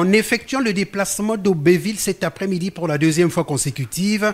En effectuant le déplacement d'Aubéville cet après-midi pour la deuxième fois consécutive,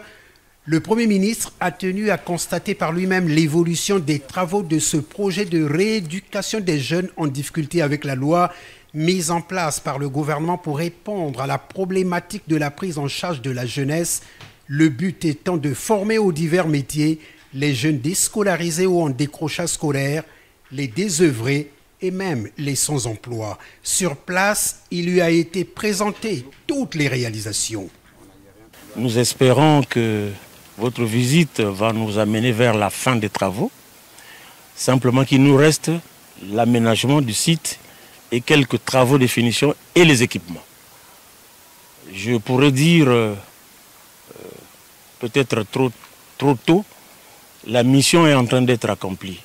le Premier ministre a tenu à constater par lui-même l'évolution des travaux de ce projet de rééducation des jeunes en difficulté avec la loi mise en place par le gouvernement pour répondre à la problématique de la prise en charge de la jeunesse, le but étant de former aux divers métiers les jeunes déscolarisés ou en décrochage scolaire, les désœuvrés et même les sans-emploi. Sur place, il lui a été présenté toutes les réalisations. Nous espérons que votre visite va nous amener vers la fin des travaux. Simplement qu'il nous reste l'aménagement du site et quelques travaux de finition et les équipements. Je pourrais dire, euh, euh, peut-être trop tôt, la mission est en train d'être accomplie.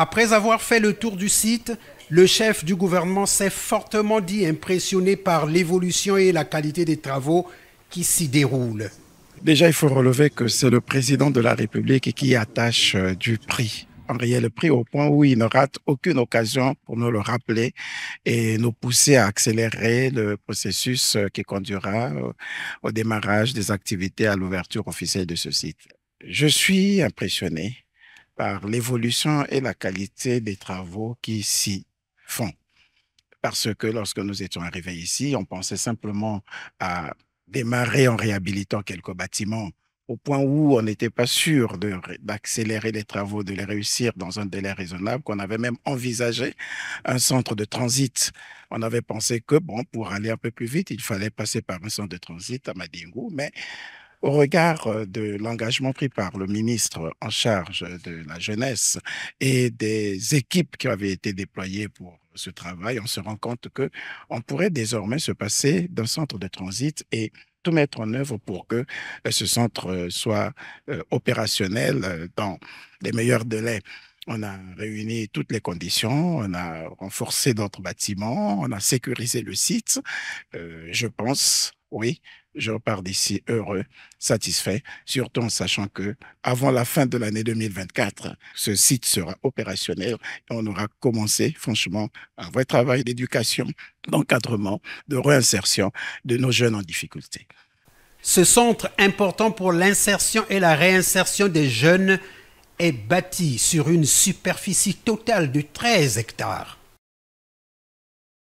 Après avoir fait le tour du site, le chef du gouvernement s'est fortement dit impressionné par l'évolution et la qualité des travaux qui s'y déroulent. Déjà, il faut relever que c'est le président de la République qui attache euh, du prix en réel prix au point où il ne rate aucune occasion pour nous le rappeler et nous pousser à accélérer le processus euh, qui conduira euh, au démarrage des activités à l'ouverture officielle de ce site. Je suis impressionné par l'évolution et la qualité des travaux qui s'y font. Parce que lorsque nous étions arrivés ici, on pensait simplement à démarrer en réhabilitant quelques bâtiments au point où on n'était pas sûr d'accélérer les travaux, de les réussir dans un délai raisonnable, qu'on avait même envisagé un centre de transit. On avait pensé que, bon, pour aller un peu plus vite, il fallait passer par un centre de transit à Madingou, mais au regard euh, de l'engagement pris par le ministre en charge de la jeunesse et des équipes qui avaient été déployées pour ce travail, on se rend compte que on pourrait désormais se passer d'un centre de transit et tout mettre en œuvre pour que euh, ce centre euh, soit opérationnel dans les meilleurs délais. On a réuni toutes les conditions, on a renforcé notre bâtiment, on a sécurisé le site. je pense oui, je repars d'ici heureux, satisfait, surtout en sachant que avant la fin de l'année 2024, ce site sera opérationnel et on aura commencé franchement un vrai travail d'éducation, d'encadrement, de réinsertion de nos jeunes en difficulté. Ce centre important pour l'insertion et la réinsertion des jeunes est bâti sur une superficie totale de 13 hectares.